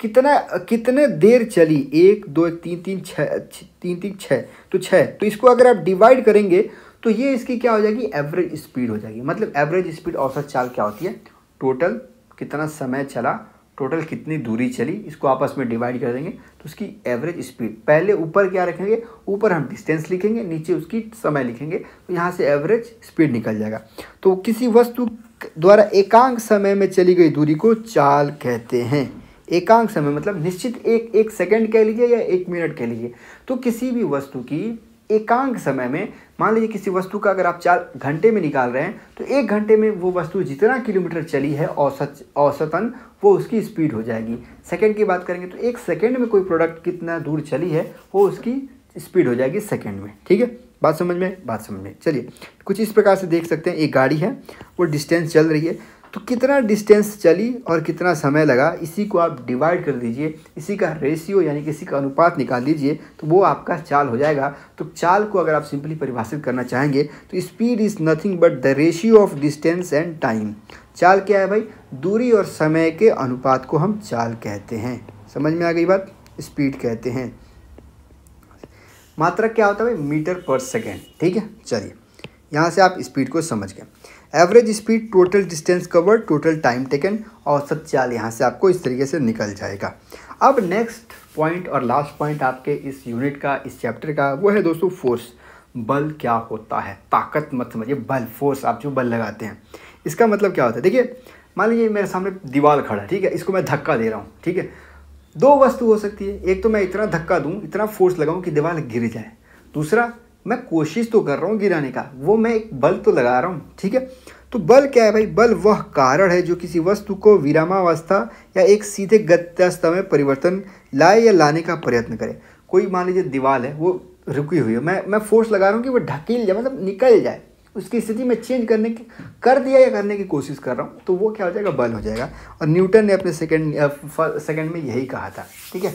कितना कितने देर चली एक दो तीन तीन छः तीन तीन छः तो छः तो इसको अगर आप डिवाइड करेंगे तो ये इसकी क्या हो जाएगी एवरेज स्पीड हो जाएगी मतलब एवरेज स्पीड औसत चाल क्या होती है टोटल कितना समय चला टोटल कितनी दूरी चली इसको आपस में डिवाइड कर देंगे तो उसकी एवरेज स्पीड पहले ऊपर क्या रखेंगे ऊपर हम डिस्टेंस लिखेंगे नीचे उसकी समय लिखेंगे तो यहाँ से एवरेज स्पीड निकल जाएगा तो किसी वस्तु द्वारा एकांक समय में चली गई दूरी को चाल कहते हैं एकांक समय मतलब निश्चित एक एक सेकेंड कह लीजिए या एक मिनट कह लीजिए तो किसी भी वस्तु की एकांक समय में मान लीजिए किसी वस्तु का अगर आप चार घंटे में निकाल रहे हैं तो एक घंटे में वो वस्तु जितना किलोमीटर चली है औसत औसतन वो उसकी स्पीड हो जाएगी सेकेंड की बात करेंगे तो एक सेकेंड में कोई प्रोडक्ट कितना दूर चली है वो उसकी स्पीड हो जाएगी सेकेंड में ठीक है बात समझ में बात समझ में चलिए कुछ इस प्रकार से देख सकते हैं एक गाड़ी है वो डिस्टेंस चल रही है तो कितना डिस्टेंस चली और कितना समय लगा इसी को आप डिवाइड कर दीजिए इसी का रेशियो यानी कि इसी का अनुपात निकाल दीजिए तो वो आपका चाल हो जाएगा तो चाल को अगर आप सिंपली परिभाषित करना चाहेंगे तो speed is nothing but the ratio of distance and time चाल क्या है भाई दूरी और समय के अनुपात को हम चाल कहते हैं समझ में आ गई बात स्पीड कहते हैं मात्रक क्या होता है भाई मीटर पर सेकेंड ठीक है चलिए यहाँ से आप स्पीड को समझ गए average speed total distance cover total time taken औसत चाल यहाँ से आपको इस तरीके से निकल जाएगा अब नेक्स्ट पॉइंट और लास्ट पॉइंट आपके इस यूनिट का इस चैप्टर का वो है दोस्तों फोर्स बल क्या होता है ताकत मत समझिए बल फोर्स आप जो बल लगाते हैं इसका मतलब क्या होता है देखिए मान लीजिए मेरे सामने दीवार खड़ा है ठीक है इसको मैं धक्का दे रहा हूँ ठीक है दो वस्तु हो सकती है एक तो मैं इतना धक्का दूँ इतना फोर्स लगाऊँ कि दीवार गिर जाए दूसरा मैं कोशिश तो कर रहा हूँ गिराने का वो मैं एक बल तो लगा रहा हूँ ठीक है तो बल क्या है भाई बल वह कारण है जो किसी वस्तु को विरामावस्था या एक सीधे गत्यावस्था में परिवर्तन लाए या लाने का प्रयत्न करे कोई मान लीजिए दीवार है वो रुकी हुई है मैं मैं फोर्स लगा रहा हूँ कि वो ढकील जाए मतलब निकल जाए उसकी स्थिति में चेंज करने की कर दिया या करने की कोशिश कर रहा हूँ तो वो क्या हो जाएगा बल हो जाएगा और न्यूटन ने अपने सेकेंड सेकेंड में यही कहा था ठीक है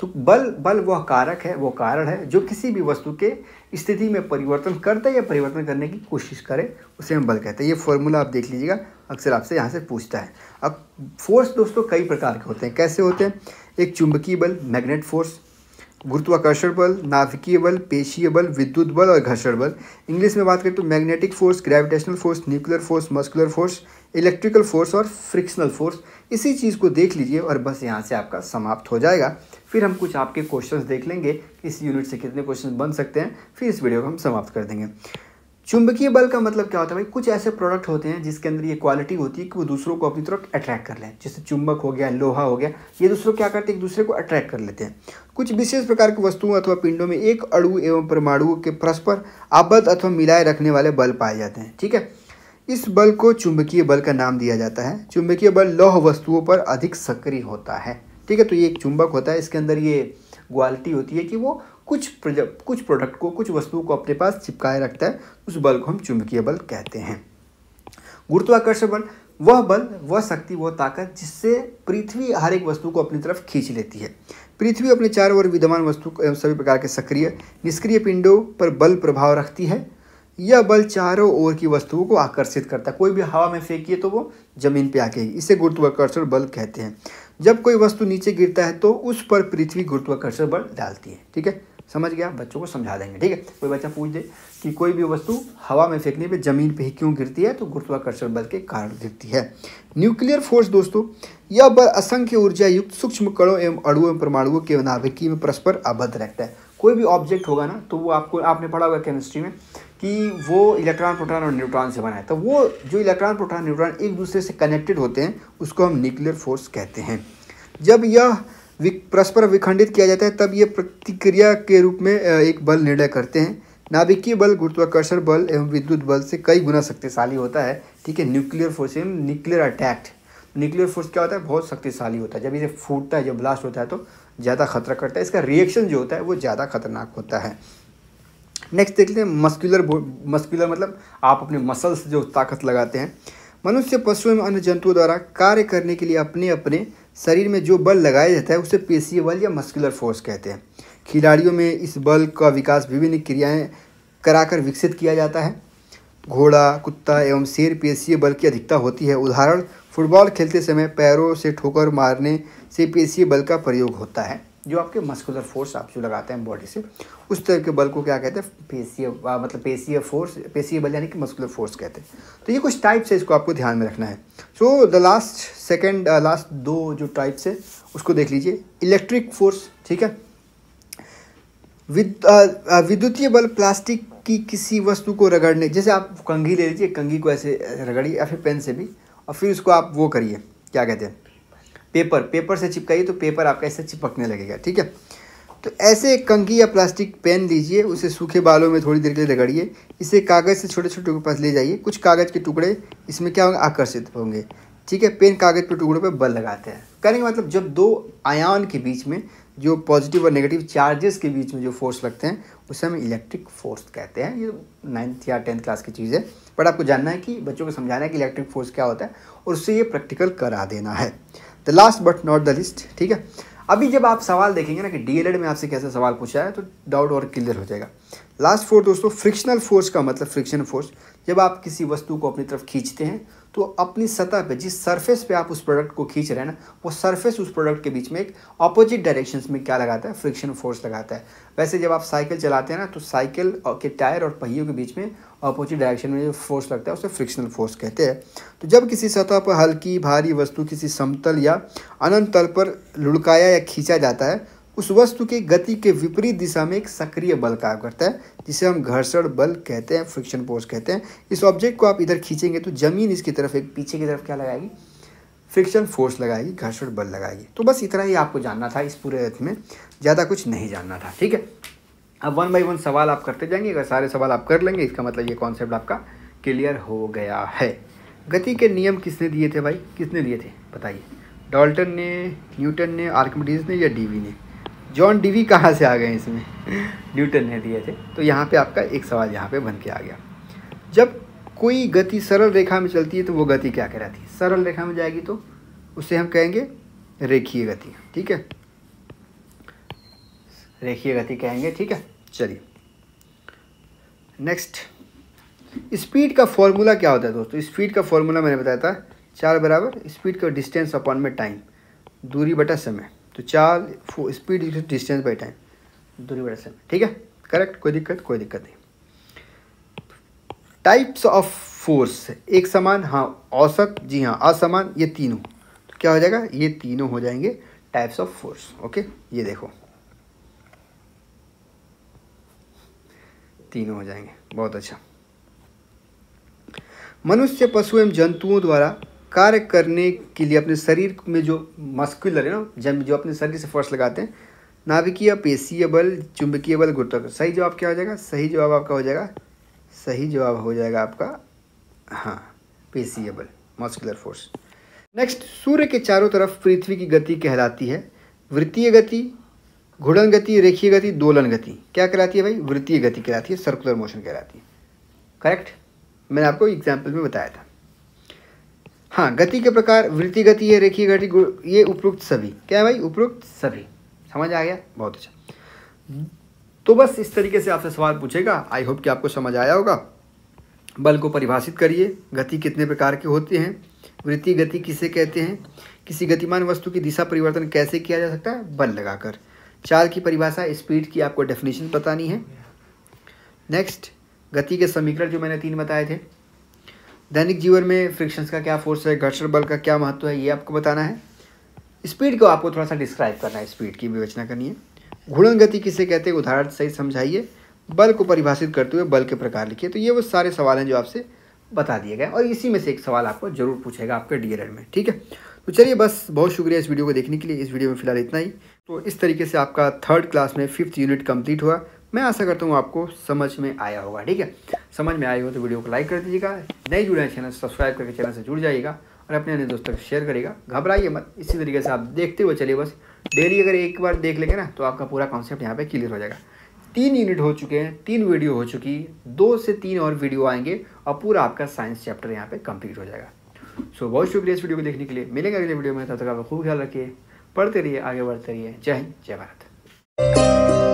तो बल बल वह कारक है वह कारण है जो किसी भी वस्तु के स्थिति में परिवर्तन करता है या परिवर्तन करने की कोशिश करे उसे हम बल कहते हैं ये फॉर्मूला आप देख लीजिएगा अक्सर आपसे यहाँ से पूछता है अब फोर्स दोस्तों कई प्रकार के होते हैं कैसे होते हैं एक चुंबकीय बल मैग्नेट फोर्स गुरुत्वाकर्षण बल नाभिकीय बल पेशीय बल विद्युत बल और घर्षण बल इंग्लिश में बात करें तो magnetic force gravitational force nuclear force muscular force electrical force और फ्रिक्शनल फोर्स इसी चीज़ को देख लीजिए और बस यहाँ से आपका समाप्त हो जाएगा फिर हम कुछ आपके क्वेश्चन देख लेंगे इस यूनिट से कितने क्वेश्चन बन सकते हैं फिर इस वीडियो को हम समाप्त कर देंगे चुंबकीय बल का मतलब क्या होता है भाई कुछ ऐसे प्रोडक्ट होते हैं जिसके अंदर ये क्वालिटी होती है कि वो दूसरों को अपनी तरफ अट्रैक्ट कर लें जैसे चुंबक हो गया लोहा हो गया ये दूसरों क्या करते हैं एक दूसरे को अट्रैक्ट कर लेते हैं कुछ विशेष प्रकार की वस्तुओं अथवा पिंडों में एक अड़ु एवं परमाणुओं के परस्पर आबद्ध अथवा मिलाए रखने वाले बल पाए जाते हैं ठीक है इस बल को चुंबकीय बल का नाम दिया जाता है चुंबकीय बल लौह वस्तुओं पर अधिक सक्रिय होता है ठीक है तो ये एक चुंबक होता है इसके अंदर ये क्वालिटी होती है कि वो कुछ कुछ प्रोडक्ट को कुछ वस्तुओं को अपने पास चिपकाए रखता है उस बल को हम चुंबकीय बल कहते हैं गुरुत्वाकर्षण बल वह बल वह शक्ति वह ताकत जिससे पृथ्वी हर एक वस्तु को अपनी तरफ खींच लेती है पृथ्वी अपने चारों ओर विद्यमान वस्तु एवं सभी प्रकार के सक्रिय निष्क्रिय पिंडों पर बल प्रभाव रखती है यह बल चारों ओर की वस्तुओं को आकर्षित करता है कोई भी हवा में फेंकिए तो वो जमीन पे आके इसे गुरुत्वाकर्षण बल कहते हैं जब कोई वस्तु नीचे गिरता है तो उस पर पृथ्वी गुरुत्वाकर्षण बल डालती है ठीक है समझ गया बच्चों को समझा देंगे ठीक है कोई बच्चा पूछ दे कि कोई भी वस्तु हवा में फेंकने पे ज़मीन पे ही क्यों गिरती है तो गुरुत्वाकर्षण बल के कारण गिरती है न्यूक्लियर फोर्स दोस्तों यह बल असंख्य ऊर्जा युक्त सूक्ष्म कणों एवं अड़ुओं एवं परमाणुओं के नाभिकी में परस्पर आबद्ध रहता है कोई भी ऑब्जेक्ट होगा ना तो वो आपको आपने पढ़ा होगा केमिस्ट्री में कि वो इलेक्ट्रॉन प्रोटॉन और न्यूट्रॉन से बना है तो वो जो इलेक्ट्रॉन प्रोटॉन न्यूट्रॉन एक दूसरे से कनेक्टेड होते हैं उसको हम न्यूक्लियर फोर्स कहते हैं जब यह परस्पर विखंडित किया जाता है तब ये प्रतिक्रिया के रूप में एक बल निर्णय करते हैं नाभिकीय बल गुरुत्वाकर्षण बल एवं विद्युत बल से कई गुना शक्तिशाली होता है ठीक है न्यूक्लियर फोर्स एवं न्यूक्लियर अटैक्ट न्यूक्लियर फोर्स क्या होता है बहुत शक्तिशाली होता है जब इसे फूटता है जब ब्लास्ट होता है तो ज़्यादा खतरा करता है इसका रिएक्शन जो होता है वो ज़्यादा खतरनाक होता है नेक्स्ट लेते हैं मस्कुलर मस्कुलर मतलब आप अपने मसल्स जो ताकत लगाते हैं मनुष्य पशु एवं अन्य जंतुओं द्वारा कार्य करने के लिए अपने अपने शरीर में जो बल लगाया जाता है उसे पेशीय बल या मस्कुलर फोर्स कहते हैं खिलाड़ियों में इस बल का विकास विभिन्न क्रियाएं कराकर विकसित किया जाता है घोड़ा कुत्ता एवं शेर पेशीय बल की अधिकता होती है उदाहरण फुटबॉल खेलते समय पैरों से ठोकर मारने से पेशीय बल का प्रयोग होता है जो आपके मस्कुलर फोर्स आप जो लगाते हैं बॉडी से उस तरह के बल को क्या कहते हैं पेशीय मतलब पेशीय फोर्स पेशीय बल यानी कि मस्कुलर फोर्स कहते हैं तो ये कुछ टाइप्स है इसको आपको ध्यान में रखना है so the last second last दो जो टाइप्स है उसको देख लीजिए इलेक्ट्रिक फोर्स ठीक है विद्युतीय बल प्लास्टिक की किसी वस्तु को रगड़ने जैसे आप कंघी ले लीजिए कंघी को ऐसे रगड़िए या फिर पेन से भी और फिर उसको आप वो करिए क्या कहते हैं पेपर पेपर से चिपकाइए तो पेपर आपका ऐसे चिपकने लगेगा ठीक है तो ऐसे एक कंघी या प्लास्टिक पेन लीजिए उसे सूखे बालों में थोड़ी देर के लिए रगड़िए इसे कागज़ से छोटे छोटे टुकड़े पास ले जाइए कुछ कागज़ के टुकड़े इसमें क्या होंगे आकर्षित होंगे ठीक है पेन कागज़ के टुकड़ों पर बल लगाते हैं करेंगे मतलब जब दो आयान के बीच में जो पॉजिटिव और नेगेटिव चार्जेस के बीच में जो फोर्स लगते हैं उसे हम इलेक्ट्रिक फोर्स कहते हैं ये नाइन्थ या टेंथ क्लास की चीज़ है बट आपको जानना है कि बच्चों को समझाना है कि इलेक्ट्रिक फोर्स क्या होता है और उससे ये प्रैक्टिकल करा देना है the last but not the least ठीक है अभी जब आप सवाल देखेंगे ना कि डीएलएड में आपसे कैसा सवाल पूछा है तो डाउट और क्लियर हो जाएगा लास्ट फोर दोस्तों फ्रिक्शनल फोर्स का मतलब फ्रिक्शन फोर्स जब आप किसी वस्तु को अपनी तरफ खींचते हैं तो अपनी सतह पे जिस सरफेस पे आप उस प्रोडक्ट को खींच रहे हैं ना वो सरफेस उस प्रोडक्ट के बीच में एक अपोजिट डायरेक्शन में क्या लगाता है फ्रिक्शन फोर्स लगाता है वैसे जब आप साइकिल चलाते हैं ना तो साइकिल के टायर और पहियों के बीच में अपोजिट डायरेक्शन में जो फोर्स लगता है उसे फ्रिक्शनल फोर्स कहते हैं तो जब किसी सतह पर हल्की भारी वस्तु किसी समतल या अनंत तल पर लुढ़काया या खींचा जाता है उस वस्तु की गति के विपरीत दिशा में एक सक्रिय बल कार्य करता है जिसे हम घर्षण बल कहते हैं फ्रिक्शन फोर्स कहते हैं इस ऑब्जेक्ट को आप इधर खींचेंगे तो ज़मीन इसकी तरफ एक पीछे की तरफ क्या लगाएगी फ्रिक्शन फोर्स लगाएगी घर्षण बल लगाएगी तो बस इतना ही आपको जानना था इस पूरे अर्थ में ज़्यादा कुछ नहीं जानना था ठीक है अब वन बाई वन सवाल आप करते जाएंगे अगर सारे सवाल आप कर लेंगे इसका मतलब ये कॉन्सेप्ट आपका क्लियर हो गया है गति के नियम किसने दिए थे भाई किसने दिए थे बताइए डॉल्टन ने न्यूटन ने आर्कमिडीज ने या डीवी ने जॉन डीवी कहाँ से आ गए इसमें न्यूटन ने दिए थे तो यहाँ पे आपका एक सवाल यहाँ पे बन के आ गया जब कोई गति सरल रेखा में चलती है तो वो गति क्या कहलाती है सरल रेखा में जाएगी तो उसे हम कहेंगे रेखीय गति ठीक है रेखीय गति कहेंगे ठीक है चलिए नेक्स्ट स्पीड का फॉर्मूला क्या होता है दोस्तों स्पीड का फॉर्मूला मैंने बताया था चार बराबर स्पीड का डिस्टेंस अपॉन में टाइम दूरी बटा समय तो चार स्पीड डिस्टेंस बाई टाइम दूरी बटा समय ठीक है करेक्ट कोई दिक्कत कोई दिक्कत नहीं टाइप्स ऑफ फोर्स एक समान हाँ औसत जी हाँ असमान ये तीनों तो क्या हो जाएगा ये तीनों हो जाएंगे टाइप्स ऑफ फोर्स ओके ये देखो तीनों हो जाएंगे बहुत अच्छा मनुष्य पशु एवं जंतुओं द्वारा कार्य करने के लिए अपने शरीर में जो मस्कुलर है ना जब जो अपने शरीर से फोर्स लगाते हैं नाभिकीय पेशीय बल चुंबकीय बल गुरुत्वाकर्षण सही जवाब क्या हो जाएगा सही जवाब आपका हो जाएगा सही जवाब हो जाएगा आपका हाँ पेशीय बल मस्कुलर फोर्स नेक्स्ट सूर्य के चारों तरफ पृथ्वी की गति कहलाती है वृत्तीय गति घुड़न गति रेखीय गति दोलन गति क्या कहलाती है भाई वृत्तीय गति कहलाती है सर्कुलर मोशन कहलाती है करेक्ट मैंने आपको एग्जाम्पल में बताया था हाँ गति के प्रकार वृत्ति गति है रेखीय गति ये उपयुक्त सभी क्या है भाई उपयुक्त सभी समझ आ गया बहुत अच्छा तो बस इस तरीके से आपसे सवाल पूछेगा आई होप कि आपको समझ आया होगा बल को परिभाषित करिए गति कितने प्रकार के होते हैं वृत्ति गति किसे कहते हैं किसी गतिमान वस्तु की दिशा परिवर्तन कैसे किया जा सकता है बल लगाकर चाल की परिभाषा स्पीड की आपको डेफिनेशन बतानी है नेक्स्ट गति के समीकरण जो मैंने तीन बताए थे दैनिक जीवन में फ्रिक्शंस का क्या फोर्स है घर्षण बल का क्या महत्व है ये आपको बताना है स्पीड को आपको थोड़ा सा डिस्क्राइब करना है स्पीड की विवेचना करनी है घूर्णन गति किसे कहते हैं उदाहरण सही समझाइए बल को परिभाषित करते हुए बल के प्रकार लिखिए तो ये वो सारे सवाल हैं जो आपसे बता दिए गए और इसी में से एक सवाल आपको जरूर पूछेगा आपके डी में ठीक है तो चलिए बस बहुत शुक्रिया इस वीडियो को देखने के लिए इस वीडियो में फिलहाल इतना ही तो इस तरीके से आपका थर्ड क्लास में फिफ्थ यूनिट कंप्लीट हुआ मैं आशा करता हूँ आपको समझ में आया होगा ठीक है समझ में आई हो तो वीडियो को लाइक कर दीजिएगा नए जुड़े हैं चैनल सब्सक्राइब करके चैनल से जुड़ जाइएगा और अपने अन्य दोस्तों को शेयर करेगा घबराइए मत इसी तरीके से आप देखते हुए चलिए बस डेली अगर एक बार देख लेंगे ना तो आपका पूरा कॉन्सेप्ट यहाँ पर क्लियर हो जाएगा तीन यूनिट हो चुके हैं तीन वीडियो हो चुकी दो से तीन और वीडियो आएंगे और पूरा आपका साइंस चैप्टर यहाँ पे कंप्लीट हो जाएगा सो बहुत शुक्रिया इस वीडियो को देखने के लिए मिलेंगे अगले वीडियो में तब तक आप खूब ख्याल रखिए पढ़ते रहिए आगे बढ़ते रहिए जय हिंद जय भारत